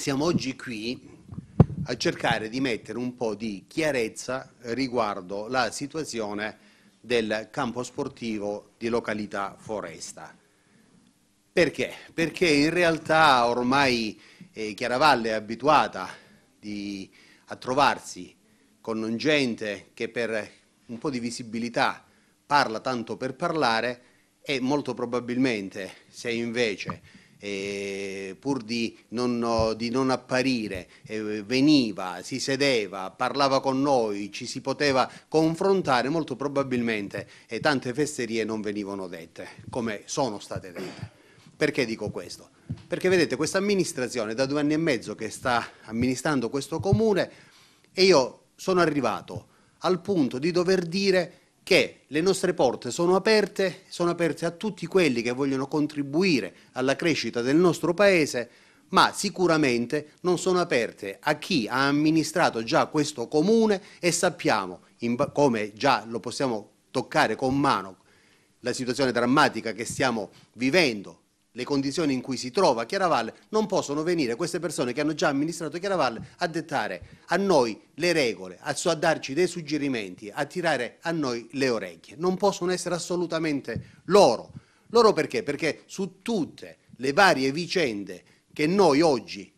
siamo oggi qui a cercare di mettere un po' di chiarezza riguardo la situazione del campo sportivo di località Foresta. Perché? Perché in realtà ormai eh, Chiaravalle è abituata di, a trovarsi con gente che per un po' di visibilità parla tanto per parlare e molto probabilmente se invece eh, pur di non, di non apparire, eh, veniva, si sedeva, parlava con noi, ci si poteva confrontare, molto probabilmente eh, tante fesserie non venivano dette, come sono state dette. Perché dico questo? Perché vedete, questa amministrazione da due anni e mezzo che sta amministrando questo comune e io sono arrivato al punto di dover dire che le nostre porte sono aperte, sono aperte a tutti quelli che vogliono contribuire alla crescita del nostro Paese, ma sicuramente non sono aperte a chi ha amministrato già questo comune e sappiamo, in, come già lo possiamo toccare con mano, la situazione drammatica che stiamo vivendo le condizioni in cui si trova Chiaravalle, non possono venire queste persone che hanno già amministrato Chiaravalle a dettare a noi le regole, a, a darci dei suggerimenti, a tirare a noi le orecchie. Non possono essere assolutamente loro. Loro perché? Perché su tutte le varie vicende che noi oggi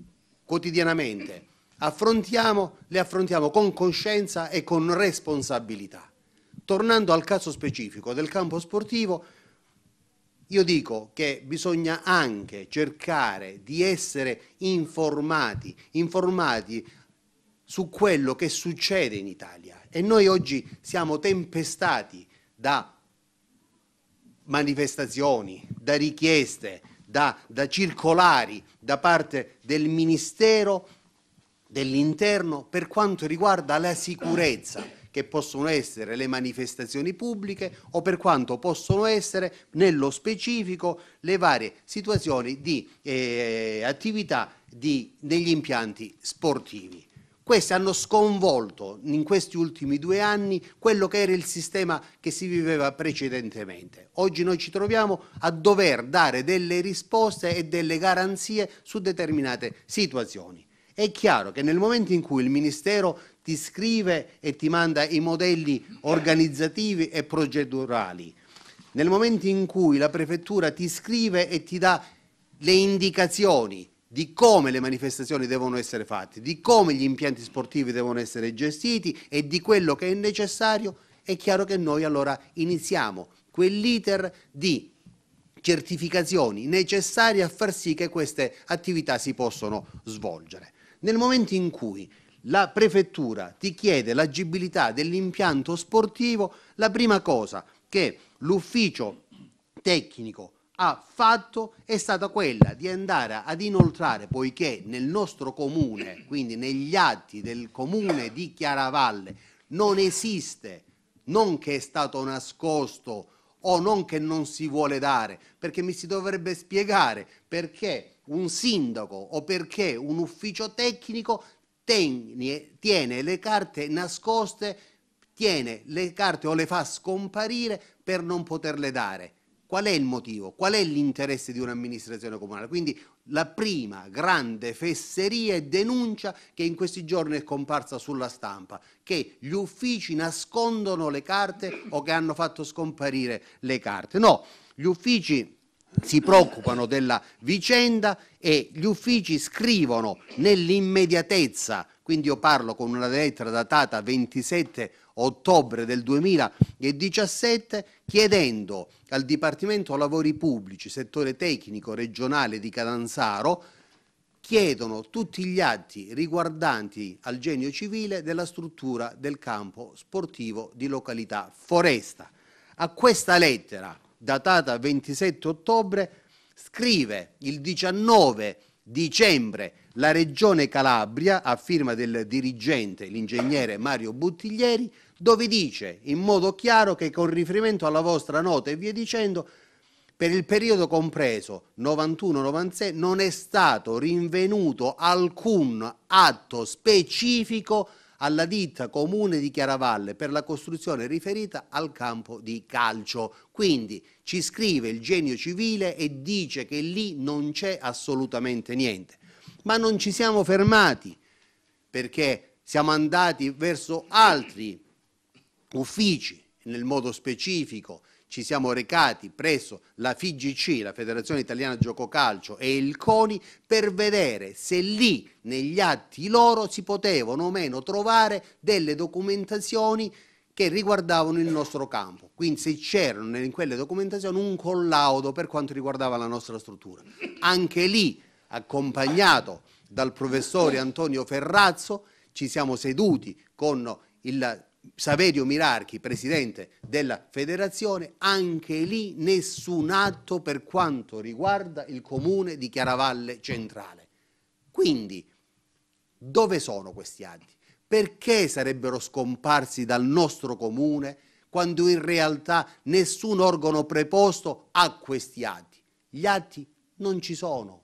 quotidianamente affrontiamo, le affrontiamo con coscienza e con responsabilità. Tornando al caso specifico del campo sportivo, io dico che bisogna anche cercare di essere informati, informati su quello che succede in Italia e noi oggi siamo tempestati da manifestazioni, da richieste, da, da circolari da parte del Ministero dell'Interno per quanto riguarda la sicurezza che possono essere le manifestazioni pubbliche o per quanto possono essere nello specifico le varie situazioni di eh, attività di, degli impianti sportivi. Queste hanno sconvolto in questi ultimi due anni quello che era il sistema che si viveva precedentemente. Oggi noi ci troviamo a dover dare delle risposte e delle garanzie su determinate situazioni. È chiaro che nel momento in cui il Ministero ti scrive e ti manda i modelli organizzativi e procedurali. Nel momento in cui la prefettura ti scrive e ti dà le indicazioni di come le manifestazioni devono essere fatte, di come gli impianti sportivi devono essere gestiti e di quello che è necessario, è chiaro che noi allora iniziamo quell'iter di certificazioni necessarie a far sì che queste attività si possano svolgere. Nel momento in cui la prefettura ti chiede l'agibilità dell'impianto sportivo, la prima cosa che l'ufficio tecnico ha fatto è stata quella di andare ad inoltrare, poiché nel nostro comune, quindi negli atti del comune di Chiaravalle, non esiste, non che è stato nascosto o non che non si vuole dare, perché mi si dovrebbe spiegare perché un sindaco o perché un ufficio tecnico tiene, tiene le carte nascoste, tiene le carte o le fa scomparire per non poterle dare. Qual è il motivo? Qual è l'interesse di un'amministrazione comunale? Quindi la prima grande fesseria e denuncia che in questi giorni è comparsa sulla stampa, che gli uffici nascondono le carte o che hanno fatto scomparire le carte. No, gli uffici si preoccupano della vicenda e gli uffici scrivono nell'immediatezza, quindi io parlo con una lettera datata 27 ottobre del 2017 chiedendo al Dipartimento Lavori Pubblici, settore tecnico regionale di Catanzaro, chiedono tutti gli atti riguardanti al genio civile della struttura del campo sportivo di località Foresta. A questa lettera datata 27 ottobre, scrive il 19 dicembre la Regione Calabria, a firma del dirigente, l'ingegnere Mario Buttiglieri, dove dice in modo chiaro che con riferimento alla vostra nota e via dicendo, per il periodo compreso 91-96 non è stato rinvenuto alcun atto specifico alla ditta comune di Chiaravalle per la costruzione riferita al campo di calcio. Quindi ci scrive il genio civile e dice che lì non c'è assolutamente niente. Ma non ci siamo fermati perché siamo andati verso altri uffici, nel modo specifico ci siamo recati presso la FIGC, la Federazione Italiana Gioco Calcio e il CONI per vedere se lì negli atti loro si potevano o meno trovare delle documentazioni che riguardavano il nostro campo, quindi se c'erano in quelle documentazioni un collaudo per quanto riguardava la nostra struttura. Anche lì, accompagnato dal professore Antonio Ferrazzo, ci siamo seduti con il Saverio Mirarchi, presidente della federazione, anche lì nessun atto per quanto riguarda il comune di Chiaravalle Centrale. Quindi, dove sono questi atti? Perché sarebbero scomparsi dal nostro comune quando in realtà nessun organo preposto ha questi atti? Gli atti non ci sono.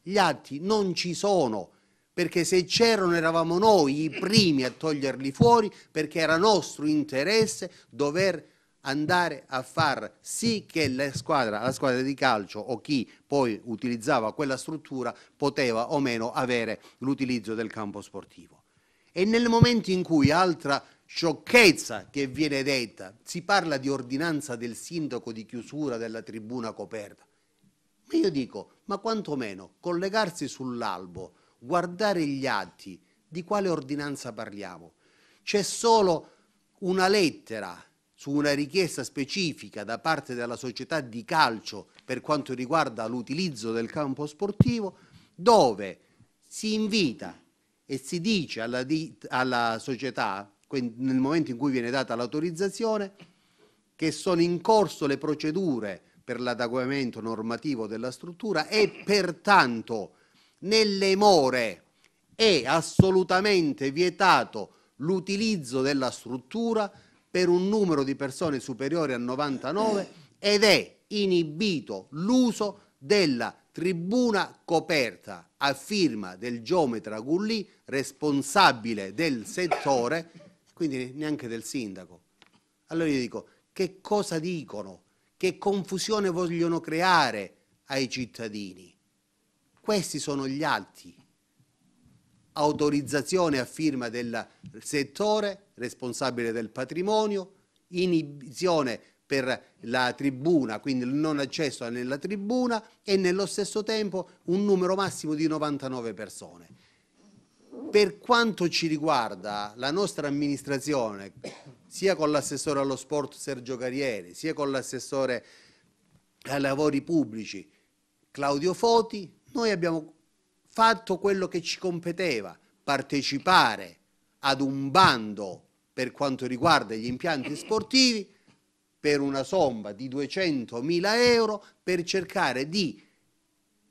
Gli atti non ci sono perché se c'erano eravamo noi i primi a toglierli fuori perché era nostro interesse dover andare a far sì che la squadra, la squadra, di calcio o chi poi utilizzava quella struttura poteva o meno avere l'utilizzo del campo sportivo. E nel momento in cui altra sciocchezza che viene detta, si parla di ordinanza del sindaco di chiusura della tribuna coperta, ma io dico, ma quantomeno collegarsi sull'albo, guardare gli atti, di quale ordinanza parliamo? C'è solo una lettera su una richiesta specifica da parte della società di calcio per quanto riguarda l'utilizzo del campo sportivo, dove si invita e si dice alla, alla società, nel momento in cui viene data l'autorizzazione, che sono in corso le procedure per l'adeguamento normativo della struttura e pertanto nelle more è assolutamente vietato l'utilizzo della struttura per un numero di persone superiore a 99 ed è inibito l'uso della tribuna coperta a firma del geometra Gulli responsabile del settore, quindi neanche del sindaco. Allora io dico, che cosa dicono? Che confusione vogliono creare ai cittadini? Questi sono gli alti. Autorizzazione a firma del settore, responsabile del patrimonio, inibizione per la tribuna, quindi il non accesso nella tribuna e nello stesso tempo un numero massimo di 99 persone. Per quanto ci riguarda la nostra amministrazione, sia con l'assessore allo sport Sergio Carrieri, sia con l'assessore ai lavori pubblici Claudio Foti, noi abbiamo fatto quello che ci competeva, partecipare ad un bando per quanto riguarda gli impianti sportivi per una somma di 200.000 euro per cercare di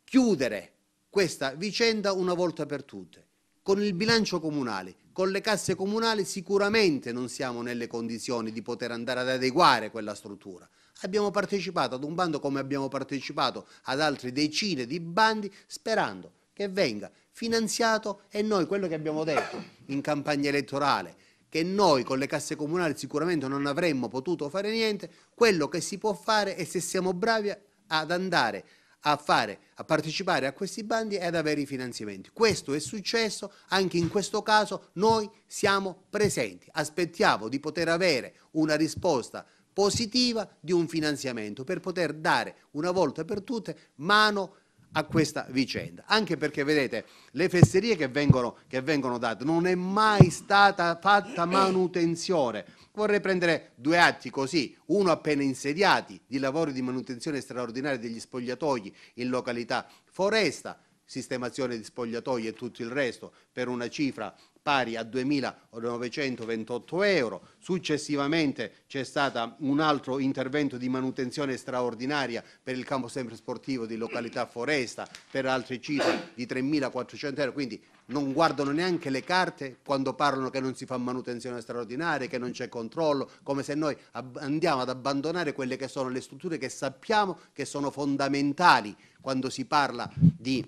chiudere questa vicenda una volta per tutte. Con il bilancio comunale, con le casse comunali sicuramente non siamo nelle condizioni di poter andare ad adeguare quella struttura abbiamo partecipato ad un bando come abbiamo partecipato ad altre decine di bandi sperando che venga finanziato e noi quello che abbiamo detto in campagna elettorale che noi con le casse comunali sicuramente non avremmo potuto fare niente, quello che si può fare è se siamo bravi ad andare a, fare, a partecipare a questi bandi e ad avere i finanziamenti. Questo è successo, anche in questo caso noi siamo presenti, aspettiamo di poter avere una risposta positiva di un finanziamento per poter dare una volta per tutte mano a questa vicenda. Anche perché, vedete, le fesserie che vengono, che vengono, date non è mai stata fatta manutenzione. Vorrei prendere due atti così, uno appena insediati di lavori di manutenzione straordinaria degli spogliatoi in località Foresta, sistemazione di spogliatoi e tutto il resto per una cifra pari a 2.928 euro. Successivamente c'è stato un altro intervento di manutenzione straordinaria per il campo sempre sportivo di località Foresta, per altre cifre di 3.400 euro, quindi non guardano neanche le carte quando parlano che non si fa manutenzione straordinaria, che non c'è controllo, come se noi andiamo ad abbandonare quelle che sono le strutture che sappiamo che sono fondamentali quando si parla di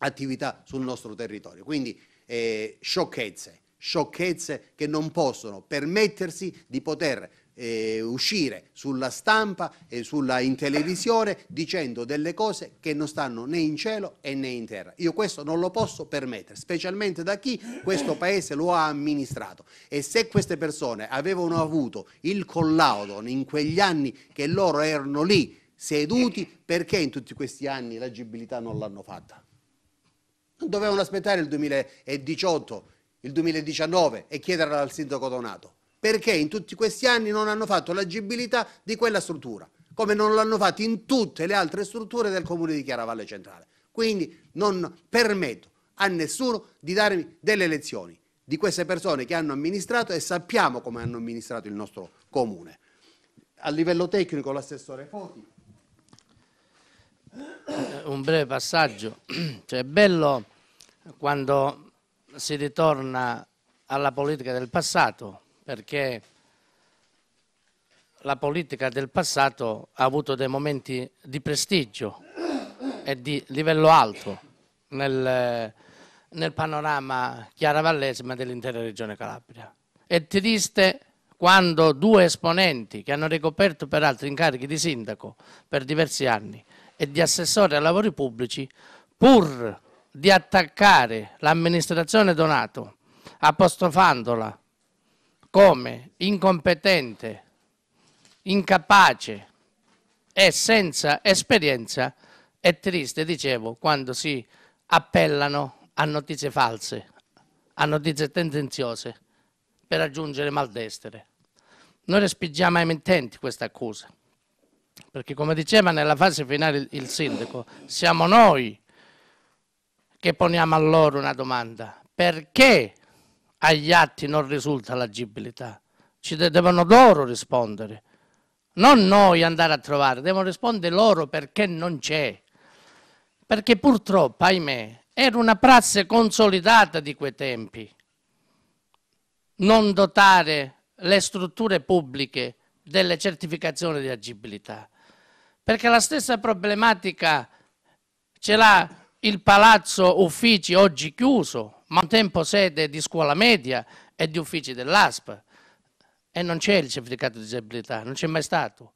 attività sul nostro territorio. Quindi eh, sciocchezze, sciocchezze che non possono permettersi di poter eh, uscire sulla stampa e sulla, in televisione dicendo delle cose che non stanno né in cielo né in terra. Io questo non lo posso permettere, specialmente da chi questo paese lo ha amministrato. E se queste persone avevano avuto il collaudo in quegli anni che loro erano lì seduti, perché in tutti questi anni l'agibilità non l'hanno fatta? Non dovevano aspettare il 2018, il 2019 e chiedere al sindaco Donato. Perché in tutti questi anni non hanno fatto l'agibilità di quella struttura, come non l'hanno fatto in tutte le altre strutture del comune di Chiaravalle Centrale. Quindi non permetto a nessuno di darmi delle lezioni di queste persone che hanno amministrato e sappiamo come hanno amministrato il nostro comune. A livello tecnico l'assessore Foti. Eh, un breve passaggio, cioè è bello quando si ritorna alla politica del passato, perché la politica del passato ha avuto dei momenti di prestigio e di livello alto nel, nel panorama ma dell'intera regione Calabria. È triste quando due esponenti che hanno ricoperto peraltro incarichi di sindaco per diversi anni e di assessore ai lavori pubblici, pur di attaccare l'amministrazione Donato, apostrofandola come incompetente, incapace e senza esperienza, è triste, dicevo, quando si appellano a notizie false, a notizie tendenziose per aggiungere maldestere. Noi respingiamo ai mententi questa accusa, perché come diceva nella fase finale il sindaco, siamo noi che poniamo a loro una domanda. Perché agli atti non risulta l'agibilità? Ci devono loro rispondere. Non noi andare a trovare, devono rispondere loro perché non c'è. Perché purtroppo, ahimè, era una prassi consolidata di quei tempi. Non dotare le strutture pubbliche delle certificazioni di agibilità. Perché la stessa problematica ce l'ha il palazzo uffici oggi chiuso, ma un tempo sede di scuola media e di uffici dell'ASP. E non c'è il certificato di disabilità, non c'è mai stato.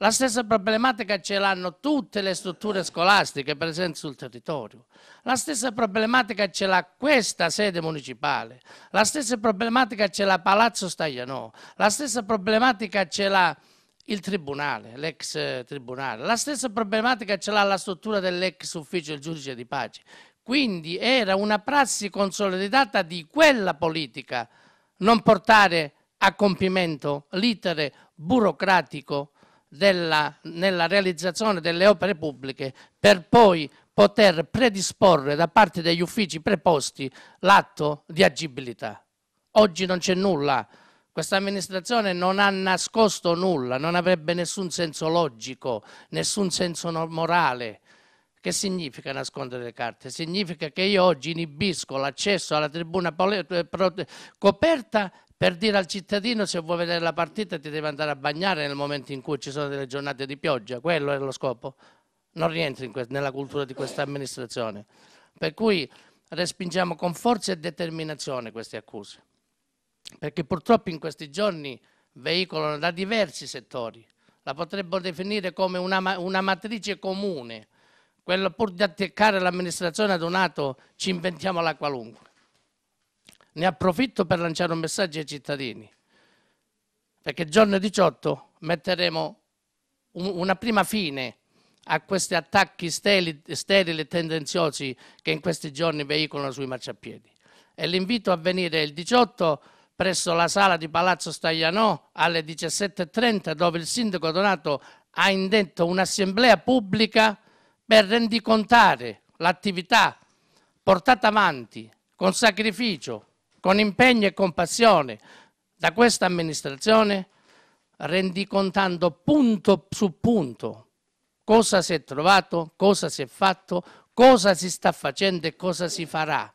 La stessa problematica ce l'hanno tutte le strutture scolastiche presenti sul territorio. La stessa problematica ce l'ha questa sede municipale. La stessa problematica ce l'ha Palazzo Staglianò. La stessa problematica ce l'ha il tribunale, l'ex eh, tribunale. La stessa problematica ce l'ha la struttura dell'ex ufficio del giudice di pace. Quindi era una prassi consolidata di quella politica non portare a compimento l'itere burocratico della, nella realizzazione delle opere pubbliche per poi poter predisporre da parte degli uffici preposti l'atto di agibilità. Oggi non c'è nulla questa amministrazione non ha nascosto nulla, non avrebbe nessun senso logico, nessun senso morale. Che significa nascondere le carte? Significa che io oggi inibisco l'accesso alla tribuna eh, coperta per dire al cittadino se vuoi vedere la partita ti devi andare a bagnare nel momento in cui ci sono delle giornate di pioggia, quello è lo scopo. Non rientri nella cultura di questa amministrazione. Per cui respingiamo con forza e determinazione queste accuse perché purtroppo in questi giorni veicolano da diversi settori, la potremmo definire come una, una matrice comune, quella pur di attaccare l'amministrazione ad un atto ci inventiamo la qualunque. Ne approfitto per lanciare un messaggio ai cittadini, perché giorno 18 metteremo un, una prima fine a questi attacchi sterili, sterili e tendenziosi che in questi giorni veicolano sui marciapiedi. E l'invito a venire il 18 presso la sala di Palazzo Staglianò alle 17.30 dove il sindaco Donato ha indetto un'assemblea pubblica per rendicontare l'attività portata avanti con sacrificio, con impegno e con passione da questa amministrazione, rendicontando punto su punto cosa si è trovato, cosa si è fatto, cosa si sta facendo e cosa si farà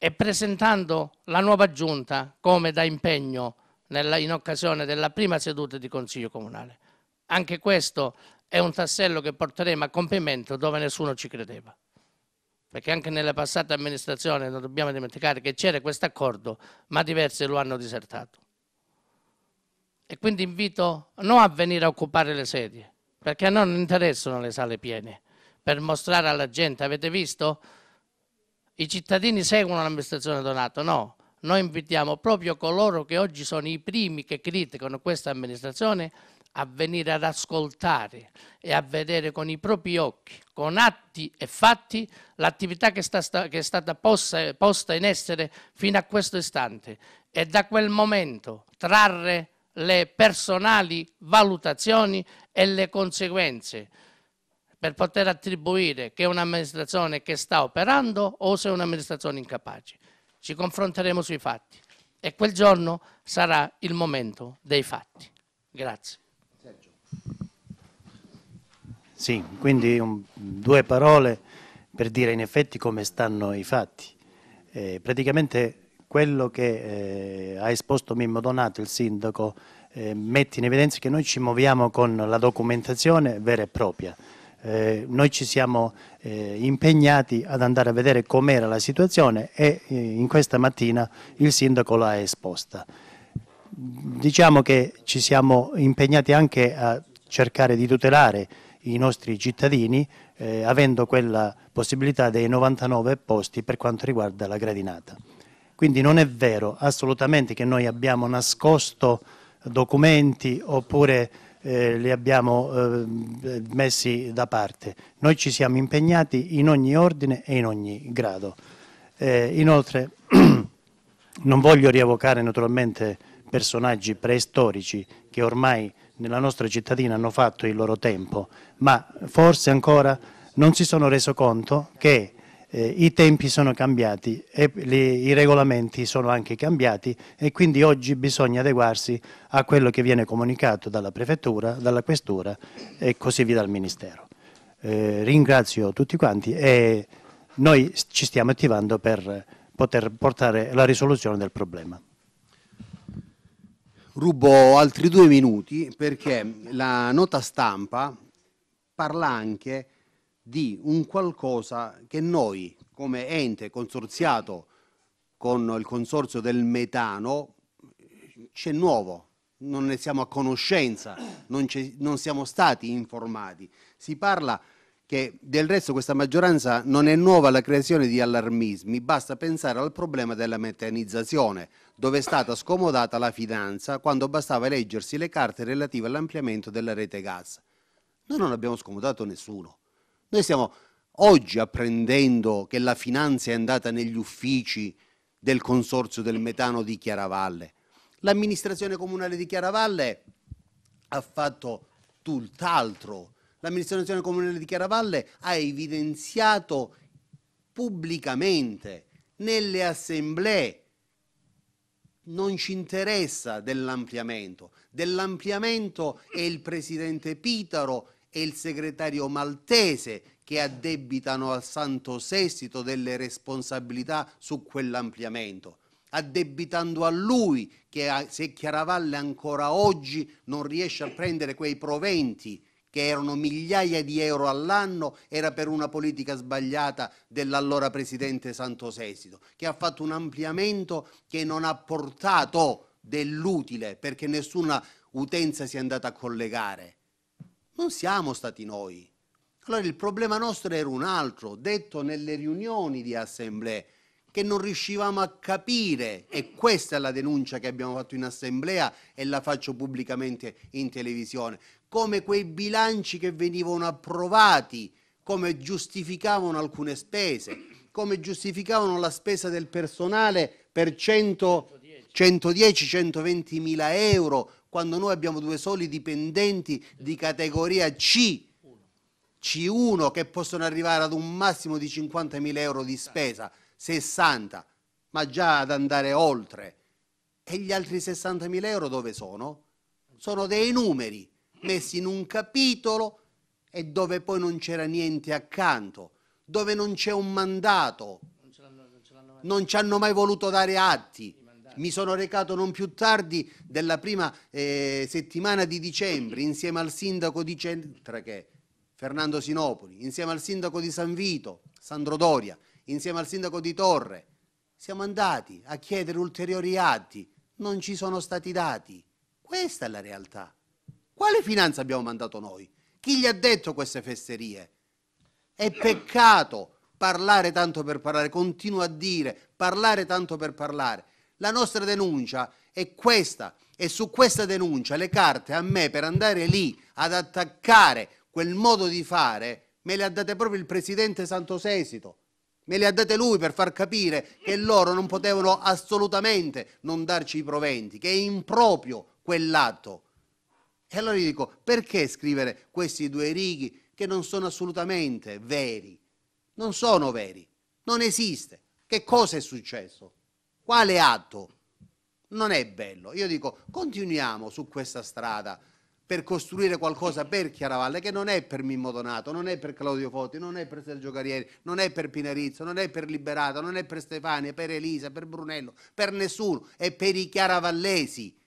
e presentando la nuova giunta come da impegno nella, in occasione della prima seduta di Consiglio Comunale. Anche questo è un tassello che porteremo a compimento dove nessuno ci credeva. Perché anche nella passata amministrazione non dobbiamo dimenticare che c'era questo accordo, ma diversi lo hanno disertato. E quindi invito non a venire a occupare le sedie, perché a noi non interessano le sale piene, per mostrare alla gente, avete visto? i cittadini seguono l'amministrazione Donato, no. Noi invitiamo proprio coloro che oggi sono i primi che criticano questa amministrazione a venire ad ascoltare e a vedere con i propri occhi, con atti e fatti, l'attività che, che, è stata posta, posta in essere fino a questo istante e da quel momento trarre le personali valutazioni e le conseguenze per poter attribuire che è un'amministrazione che sta operando o se è un'amministrazione incapace. Ci confronteremo sui fatti e quel giorno sarà il momento dei fatti. Grazie. Sergio. Sì, quindi un, due parole per dire in effetti come stanno i fatti. Eh, praticamente quello che eh, ha esposto Mimmo Donato, il sindaco, eh, mette in evidenza che noi ci muoviamo con la documentazione vera e propria eh, noi ci siamo eh, impegnati ad andare a vedere com'era la situazione e eh, in questa mattina il sindaco l'ha esposta. Diciamo che ci siamo impegnati anche a cercare di tutelare i nostri cittadini eh, avendo quella possibilità dei 99 posti per quanto riguarda la gradinata. Quindi non è vero assolutamente che noi abbiamo nascosto documenti oppure eh, li abbiamo eh, messi da parte. Noi ci siamo impegnati in ogni ordine e in ogni grado. Eh, inoltre non voglio rievocare naturalmente personaggi preistorici che ormai nella nostra cittadina hanno fatto il loro tempo, ma forse ancora non si sono reso conto che eh, i tempi sono cambiati, le, i regolamenti sono anche cambiati e quindi oggi bisogna adeguarsi a quello che viene comunicato dalla Prefettura, dalla Questura e così via dal Ministero. Eh, ringrazio tutti quanti e noi ci stiamo attivando per poter portare la risoluzione del problema. Rubo altri due minuti perché la nota stampa parla anche di un qualcosa che noi come ente consorziato con il consorzio del metano c'è nuovo, non ne siamo a conoscenza, non, non, siamo stati informati. Si parla che del resto questa maggioranza non è nuova alla creazione di allarmismi, basta pensare al problema della metanizzazione, dove è stata scomodata la finanza quando bastava leggersi le carte relative all'ampliamento della rete gas. Noi non abbiamo scomodato nessuno. Noi stiamo oggi apprendendo che la finanza è andata negli uffici del consorzio del metano di Chiaravalle. L'amministrazione comunale di Chiaravalle ha fatto tutt'altro. L'amministrazione comunale di Chiaravalle ha evidenziato pubblicamente nelle assemblee non ci interessa dell'ampliamento. Dell'ampliamento è il presidente Pitaro e il segretario maltese che addebitano al Santo Sestito delle responsabilità su quell'ampliamento, addebitando a lui che se Chiaravalle ancora oggi non riesce a prendere quei proventi che erano migliaia di euro all'anno, era per una politica sbagliata dell'allora presidente Santo Santosesito, che ha fatto un ampliamento che non ha portato dell'utile perché nessuna utenza si è andata a collegare. Non siamo stati noi. Allora il problema nostro era un altro, detto nelle riunioni di assemblee, che non riuscivamo a capire e questa è la denuncia che abbiamo fatto in assemblea e la faccio pubblicamente in televisione, come quei bilanci che venivano approvati, come giustificavano alcune spese, come giustificavano la spesa del personale per 110-120 mila euro quando noi abbiamo due soli dipendenti di categoria C, C1, che possono arrivare ad un massimo di 50.000 euro di spesa, 60, ma già ad andare oltre. E gli altri 60.000 euro dove sono? Sono dei numeri messi in un capitolo e dove poi non c'era niente accanto, dove non c'è un mandato, non ci hanno mai voluto dare atti, mi sono recato non più tardi della prima eh, settimana di dicembre insieme al sindaco di Centra che Fernando Sinopoli, insieme al sindaco di San Vito, Sandro Doria, insieme al sindaco di Torre. Siamo andati a chiedere ulteriori atti, non ci sono stati dati. Questa è la realtà. Quale finanza abbiamo mandato noi? Chi gli ha detto queste fesserie? È peccato parlare tanto per parlare, continuo a dire parlare tanto per parlare. La nostra denuncia è questa e su questa denuncia le carte a me per andare lì ad attaccare quel modo di fare me le ha date proprio il presidente Santosesito. Me le ha date lui per far capire che loro non potevano assolutamente non darci i proventi, che è improprio quell'atto. E allora gli dico, perché scrivere questi due righi che non sono assolutamente veri? Non sono veri, non esiste. Che cosa è successo? Quale atto? Non è bello. Io dico, continuiamo su questa strada per costruire qualcosa per Chiaravalle che non è per Mimmo Donato, non è per Claudio Fotti, non è per Sergio Carrieri, non è per Pinarizzo, non è per Liberato, non è per Stefania, per Elisa, per Brunello, per nessuno, è per i chiaravallesi.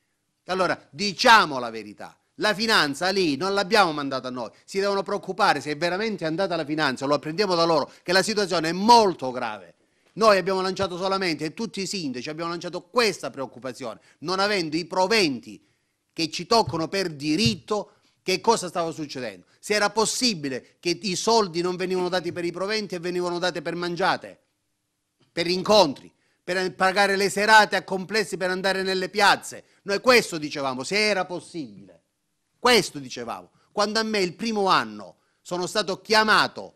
Allora diciamo la verità. La finanza lì non l'abbiamo mandata a noi, si devono preoccupare se è veramente andata la finanza, lo apprendiamo da loro, che la situazione è molto grave noi abbiamo lanciato solamente, e tutti i sindaci abbiamo lanciato questa preoccupazione, non avendo i proventi che ci toccano per diritto che cosa stava succedendo. Se era possibile che i soldi non venivano dati per i proventi e venivano dati per mangiate, per incontri, per pagare le serate a complessi per andare nelle piazze. Noi questo dicevamo, se era possibile. Questo dicevamo. Quando a me il primo anno sono stato chiamato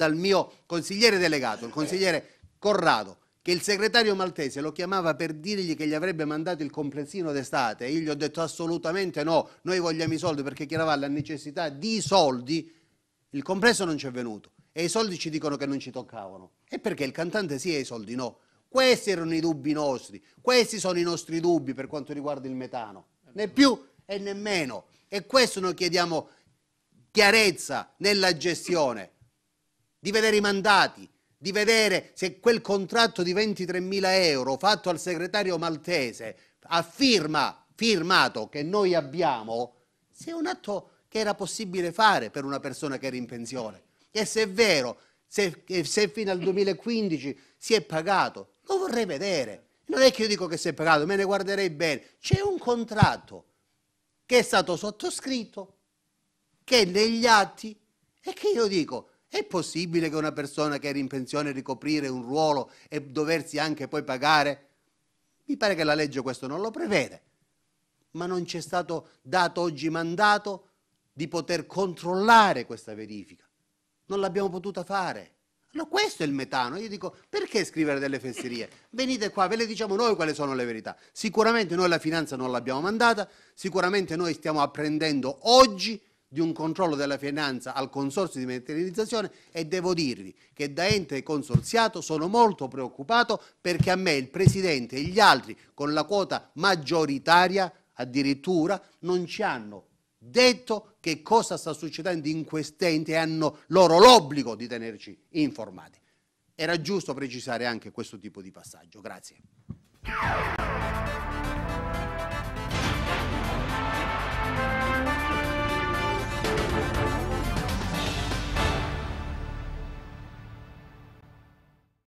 dal mio consigliere delegato, il consigliere Corrado, che il segretario maltese lo chiamava per dirgli che gli avrebbe mandato il complessino d'estate, e io gli ho detto assolutamente no, noi vogliamo i soldi perché Chiaravalla ha necessità di soldi, il complesso non ci è venuto e i soldi ci dicono che non ci toccavano. E perché il cantante sì e i soldi no? Questi erano i dubbi nostri, questi sono i nostri dubbi per quanto riguarda il metano, né più e né meno. E questo noi chiediamo chiarezza nella gestione di vedere i mandati, di vedere se quel contratto di 23.000 euro fatto al segretario maltese a firma, firmato che noi abbiamo, se è un atto che era possibile fare per una persona che era in pensione. E se è vero, se, se fino al 2015 si è pagato, lo vorrei vedere. Non è che io dico che si è pagato, me ne guarderei bene. C'è un contratto che è stato sottoscritto, che è negli atti e che io dico, è possibile che una persona che era in pensione ricoprire un ruolo e doversi anche poi pagare? Mi pare che la legge questo non lo prevede, ma non ci è stato dato oggi mandato di poter controllare questa verifica. Non l'abbiamo potuta fare. Allora questo è il metano. Io dico, perché scrivere delle fesserie? Venite qua, ve le diciamo noi quali sono le verità. Sicuramente noi la finanza non l'abbiamo mandata, sicuramente noi stiamo apprendendo oggi di un controllo della finanza al consorzio di materializzazione e devo dirvi che da ente consorziato sono molto preoccupato perché a me il presidente e gli altri con la quota maggioritaria addirittura non ci hanno detto che cosa sta succedendo in quest'ente e hanno loro l'obbligo di tenerci informati. Era giusto precisare anche questo tipo di passaggio. Grazie.